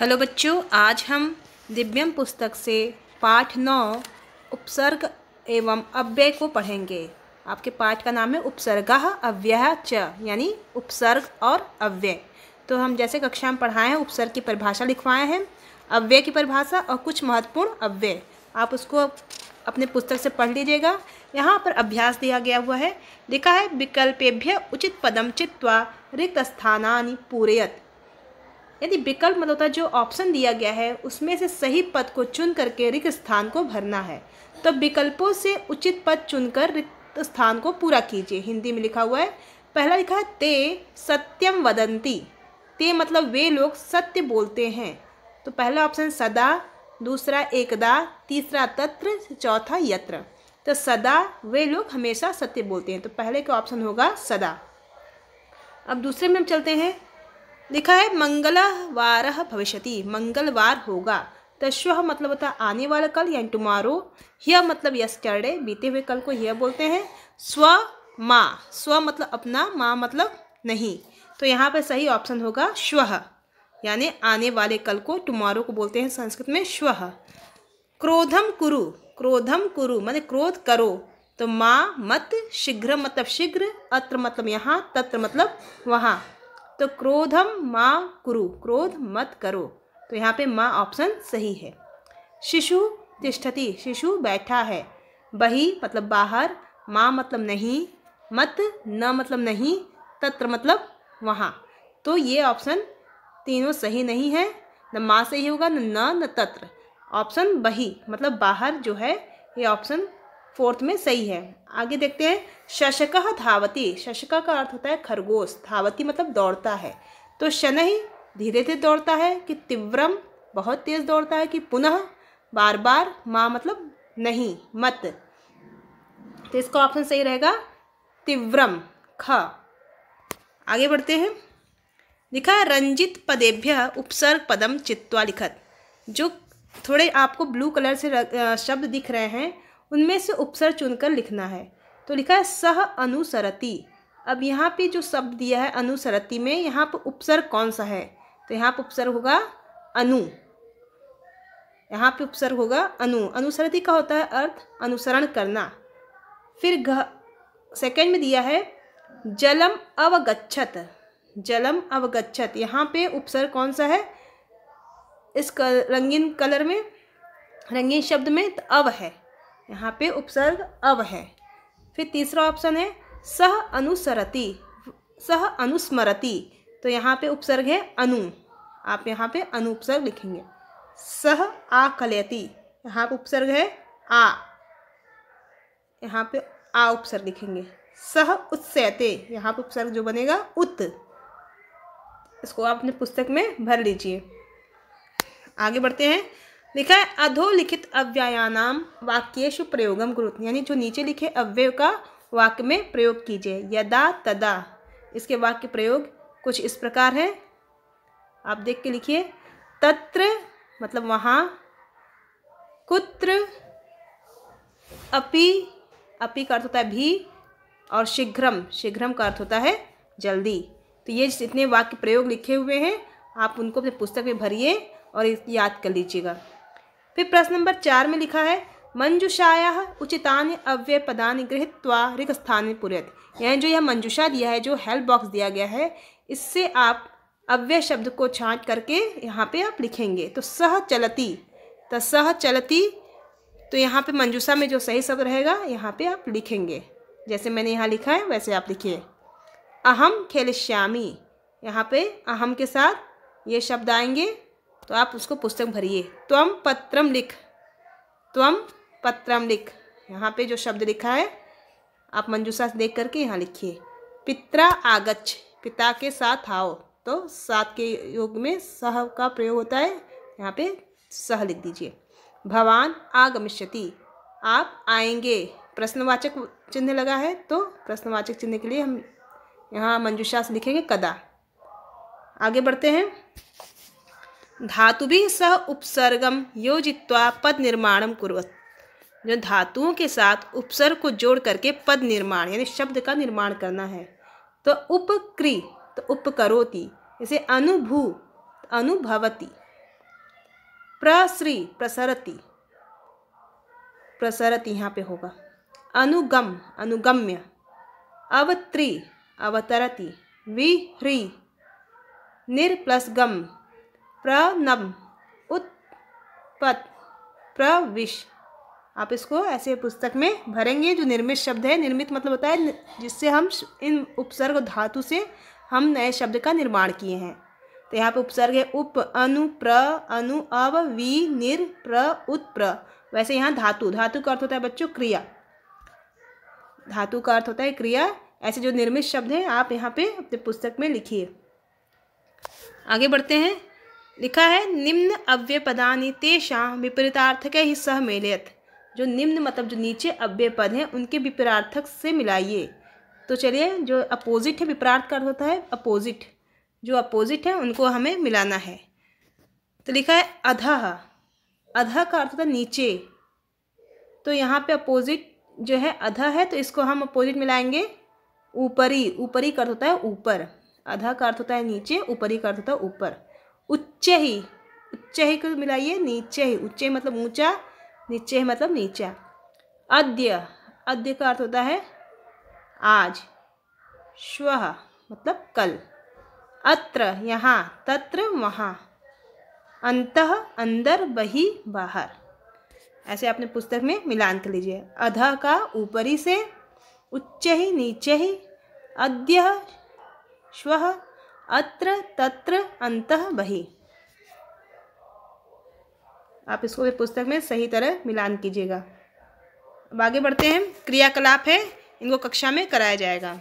hello बच्चों आज हम दिव्यम पुस्तक से पाठ नौ उपसर्ग एवं अव्यय को पढ़ेंगे आपके पाठ का नाम है उपसर्ग अव्यय च यानी उपसर्ग और अव्यय तो हम जैसे कक्षा में पढ़ाए हैं उपसर्ग की परिभाषा लिखवाए हैं अव्यय की परिभाषा और कुछ महत्वपूर्ण अव्यय आप उसको अपने पुस्तक से पढ़ लीजिएगा यहाँ पर अभ्यास दिया गया हुआ है लिखा है विकल्पेभ्य उचित पदम चित्वा रिक्त स्थानानि पूरेयत यदि विकल्प मतलब जो ऑप्शन दिया गया है उसमें से सही पद को चुन करके रिक्त स्थान को भरना है तो विकल्पों से उचित पद चुनकर रिक्त स्थान को पूरा कीजिए हिंदी में लिखा हुआ है पहला लिखा है ते सत्यम वदंती ते मतलब वे लोग सत्य बोलते हैं तो पहला ऑप्शन सदा दूसरा एकदा तीसरा तत्र चौथा यत्र तो सदा वे लोग हमेशा सत्य बोलते हैं तो पहले का ऑप्शन होगा सदा अब दूसरे में हम चलते हैं लिखा है मंगलवार भविष्यति मंगलवार होगा तश्व मतलब होता है आने वाला कल यानी टुमारो यह मतलब यस्टरडे बीते हुए कल को यह बोलते हैं स्व माँ स्व मतलब अपना माँ मतलब नहीं तो यहाँ पर सही ऑप्शन होगा श्व यानी आने वाले कल को टुमारो को बोलते हैं संस्कृत में श्व क्रोधम कुरु क्रोधम कुरु मतलब क्रोध करो तो माँ मत शीघ्र मतलब शीघ्र अत्र मतलब यहाँ तत्र मतलब वहाँ तो क्रोधम माँ कुरु क्रोध मत करो तो यहाँ पे माँ ऑप्शन सही है शिशु तिष्ठति शिशु बैठा है बही मतलब बाहर माँ मतलब नहीं मत न मतलब नहीं तत्र मतलब वहाँ तो ये ऑप्शन तीनों सही नहीं है न माँ सही होगा न न न तत्र ऑप्शन बही मतलब बाहर जो है ये ऑप्शन फोर्थ में सही है आगे देखते हैं शशक धावती शशक का अर्थ होता है खरगोश धावती मतलब दौड़ता है तो ही धीरे धीरे दौड़ता है कि तीव्रम बहुत तेज़ दौड़ता है कि पुनः बार बार माँ मतलब नहीं मत तो इसका ऑप्शन सही रहेगा तीव्रम ख आगे बढ़ते हैं लिखा रंजित पदेभ्य उपसर्ग पदम चित्वा लिखत जो थोड़े आपको ब्लू कलर से शब्द दिख रहे हैं उनमें से उपसर चुनकर लिखना है तो लिखा है सह अनुसरती अब यहाँ पे जो शब्द दिया है अनुसरती में यहाँ पर उपसर कौन सा है तो यहाँ पर उपसर्ग होगा अनु यहाँ पे उपसर्ग होगा अनु अनुसरती का होता है अर्थ अनुसरण करना फिर घ सेकेंड में दिया है जलम अवगच्छत जलम अवगच्छत यहाँ पे उपसर कौन सा है इस कल, रंगीन कलर में रंगीन शब्द में तो अव है यहाँ पे उपसर्ग अव है फिर तीसरा ऑप्शन है सह अनुसरति सह अनुस्मरति तो यहाँ पे उपसर्ग है अनु आप यहाँ पे अनु उपसर्ग लिखेंगे सह आकलयति यहाँ पे उपसर्ग है आ यहाँ पे आ उपसर्ग लिखेंगे सह उत्सयते यहाँ पे उपसर्ग जो बनेगा उत इसको आप अपने पुस्तक में भर लीजिए आगे बढ़ते हैं लिखा है अधोलिखित अव्ययानाम वाक्येशु प्रयोगम गुरुत्व यानी जो नीचे लिखे अव्यय का वाक्य में प्रयोग कीजिए यदा तदा इसके वाक्य प्रयोग कुछ इस प्रकार है आप देख के लिखिए तत्र मतलब वहाँ कुत्र अपि अपि का अर्थ होता है भी और शीघ्रम शीघ्रम का अर्थ होता है जल्दी तो ये जितने वाक्य प्रयोग लिखे हुए हैं आप उनको अपने पुस्तक में भरिए और याद कर लीजिएगा फिर प्रश्न नंबर चार में लिखा है मंजुषाया उचितान्य अव्यय पदान गृहत्वा रिक स्थान पूरत यानी जो यह मंजुषा दिया है जो हेल्प बॉक्स दिया गया है इससे आप अव्यय शब्द को छाँट करके यहाँ पे आप लिखेंगे तो सह चलती तो सह चलती तो यहाँ पे मंजूषा में जो सही शब्द रहेगा यहाँ पे आप लिखेंगे जैसे मैंने यहाँ लिखा है वैसे आप लिखिए अहम खेलश्यामी यहाँ पे अहम के साथ ये शब्द आएंगे तो आप उसको पुस्तक भरिए त्वम पत्रम लिख त्वम पत्रम लिख यहाँ पे जो शब्द लिखा है आप मंजूसा देख करके यहाँ लिखिए पित्रा आगच्छ पिता के साथ आओ तो साथ के योग में सह का प्रयोग होता है यहाँ पे सह लिख दीजिए भवान आगमिष्यति आप आएंगे प्रश्नवाचक चिन्ह लगा है तो प्रश्नवाचक चिन्ह के लिए हम यहाँ मंजूषा से लिखेंगे कदा आगे बढ़ते हैं धातु भी सह उपसर्गम योजित्वा पद निर्माणम कुरत जो धातुओं के साथ उपसर्ग को जोड़ करके पद निर्माण यानी शब्द का निर्माण करना है तो उपक्री तो उपकरोति इसे अनुभू अनुभवती प्रसरी प्रसरति प्रसरति यहाँ पे होगा अनुगम अनुगम्य अवत्री अवतरति विह्री निर प्लस गम प्रनम उत्पत प्रविश आप इसको ऐसे पुस्तक में भरेंगे जो निर्मित शब्द है निर्मित मतलब होता है जिससे हम इन उपसर्ग धातु से हम नए शब्द का निर्माण किए हैं तो यहाँ पे उपसर्ग है उप अनु प्र अनु अव वी निर प्र प्र वैसे यहाँ धातु धातु का अर्थ होता है बच्चों क्रिया धातु का अर्थ होता है क्रिया ऐसे जो निर्मित शब्द हैं आप यहाँ पे अपने पुस्तक में लिखिए आगे बढ़ते हैं लिखा है निम्न अव्यय पदानी तेषा विपरीतार्थक सह मेलयत जो निम्न मतलब जो नीचे अव्यय पद हैं उनके विपरार्थक से मिलाइए तो चलिए जो अपोजिट है विपरार्थ का अर्थ होता है अपोजिट जो अपोजिट है उनको हमें मिलाना है तो लिखा है अधः अधः का अर्थ होता है नीचे तो यहाँ पे अपोजिट जो है अधः है तो इसको हम अपोजिट मिलाएंगे ऊपरी ऊपरी का अर्थ होता है ऊपर अधः का अर्थ होता है नीचे ऊपरी का अर्थ होता है ऊपर उच्च ही उच्च ही को मिलाइए नीचे ही उच्च मतलब ऊंचा नीचे मतलब नीचा अद्य अद्य का अर्थ होता है आज श्व मतलब कल अत्र यहाँ तत्र वहाँ अंत अंदर बही बाहर ऐसे अपने पुस्तक में मिलान कर लीजिए अध का ऊपरी से उच्च ही नीचे ही अद्य श्व अत्र तत्र अंत बही आप इसको भी पुस्तक में सही तरह मिलान कीजिएगा अब आगे बढ़ते हैं क्रियाकलाप है इनको कक्षा में कराया जाएगा